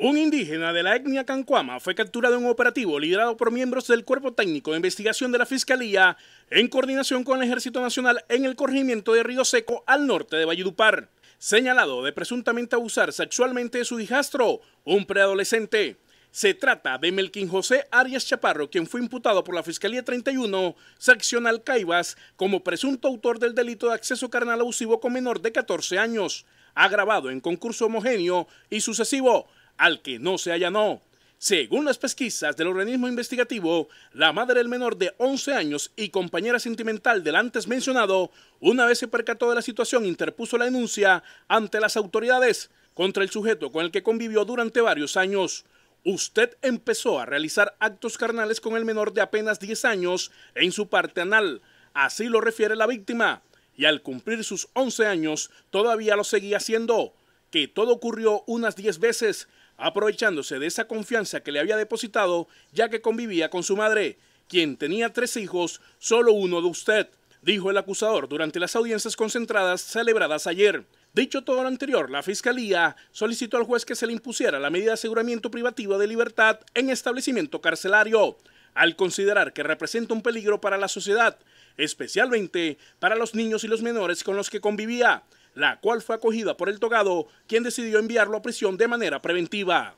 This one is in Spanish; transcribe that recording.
Un indígena de la etnia Cancuama fue capturado en un operativo liderado por miembros del Cuerpo Técnico de Investigación de la Fiscalía en coordinación con el Ejército Nacional en el corregimiento de Río Seco al norte de Valledupar, señalado de presuntamente abusar sexualmente de su hijastro, un preadolescente. Se trata de Melquín José Arias Chaparro, quien fue imputado por la Fiscalía 31, seccional Caibas, como presunto autor del delito de acceso carnal abusivo con menor de 14 años, agravado en concurso homogéneo y sucesivo al que no se allanó. Según las pesquisas del organismo investigativo, la madre del menor de 11 años y compañera sentimental del antes mencionado, una vez se percató de la situación, interpuso la denuncia ante las autoridades contra el sujeto con el que convivió durante varios años. Usted empezó a realizar actos carnales con el menor de apenas 10 años en su parte anal, así lo refiere la víctima, y al cumplir sus 11 años todavía lo seguía haciendo que todo ocurrió unas 10 veces, aprovechándose de esa confianza que le había depositado, ya que convivía con su madre, quien tenía tres hijos, solo uno de usted, dijo el acusador durante las audiencias concentradas celebradas ayer. Dicho todo lo anterior, la Fiscalía solicitó al juez que se le impusiera la medida de aseguramiento privativo de libertad en establecimiento carcelario, al considerar que representa un peligro para la sociedad, especialmente para los niños y los menores con los que convivía, la cual fue acogida por el togado, quien decidió enviarlo a prisión de manera preventiva.